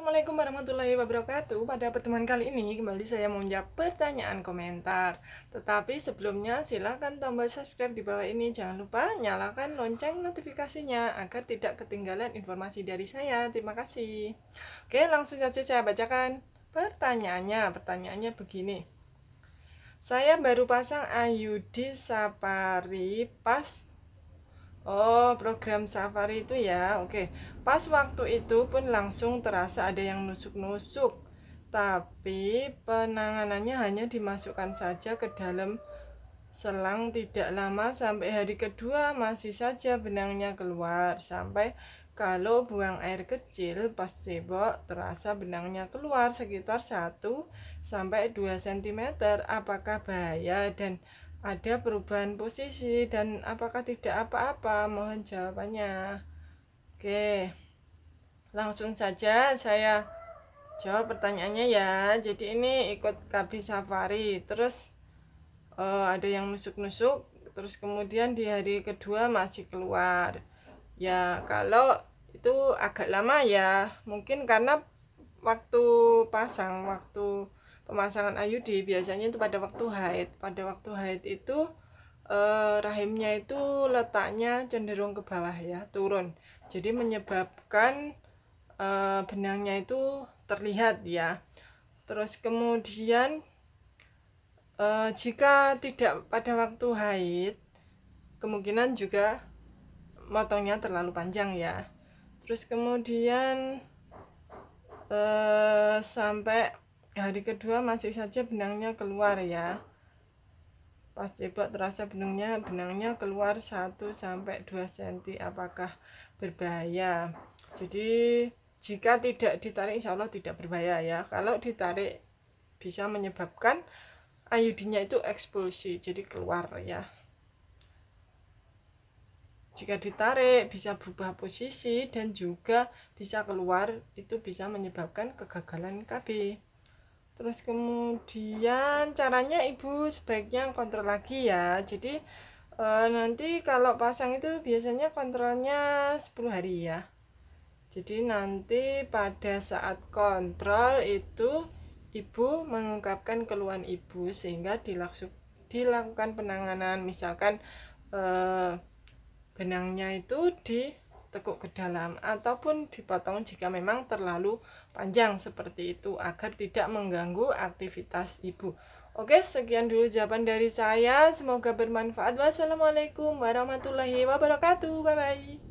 Assalamualaikum warahmatullahi wabarakatuh. Pada pertemuan kali ini kembali saya menjawab pertanyaan komentar. Tetapi sebelumnya silahkan tombol subscribe di bawah ini. Jangan lupa nyalakan lonceng notifikasinya agar tidak ketinggalan informasi dari saya. Terima kasih. Oke langsung saja saya bacakan pertanyaannya. Pertanyaannya begini. Saya baru pasang IUD Sapari pas Oh, program safari itu ya. Oke. Pas waktu itu pun langsung terasa ada yang nusuk-nusuk. Tapi penanganannya hanya dimasukkan saja ke dalam selang tidak lama sampai hari kedua masih saja benangnya keluar sampai kalau buang air kecil pas cebok terasa benangnya keluar sekitar 1 sampai 2 cm apakah bahaya dan ada perubahan posisi dan apakah tidak apa-apa? Mohon jawabannya. Oke. Langsung saja saya jawab pertanyaannya ya. Jadi ini ikut kabi safari, terus uh, ada yang nusuk-nusuk, terus kemudian di hari kedua masih keluar. Ya, kalau itu agak lama ya, mungkin karena waktu pasang, waktu pemasangan IUD biasanya itu pada waktu haid pada waktu haid itu eh, rahimnya itu letaknya cenderung ke bawah ya turun jadi menyebabkan eh, benangnya itu terlihat ya terus kemudian eh, jika tidak pada waktu haid kemungkinan juga motongnya terlalu panjang ya terus kemudian eh, sampai hari kedua masih saja benangnya keluar ya. Pas cebok terasa benangnya benangnya keluar 1 sampai 2 cm. Apakah berbahaya? Jadi jika tidak ditarik insya Allah tidak berbahaya ya. Kalau ditarik bisa menyebabkan ayudinya itu ekspulsi, jadi keluar ya. Jika ditarik bisa berubah posisi dan juga bisa keluar itu bisa menyebabkan kegagalan KB terus kemudian caranya ibu sebaiknya kontrol lagi ya jadi e, nanti kalau pasang itu biasanya kontrolnya 10 hari ya jadi nanti pada saat kontrol itu ibu mengungkapkan keluhan ibu sehingga dilaksuk, dilakukan penanganan misalkan e, benangnya itu ditekuk ke dalam ataupun dipotong jika memang terlalu panjang seperti itu agar tidak mengganggu aktivitas ibu. Oke, sekian dulu jawaban dari saya. Semoga bermanfaat. Wassalamualaikum warahmatullahi wabarakatuh. Bye bye.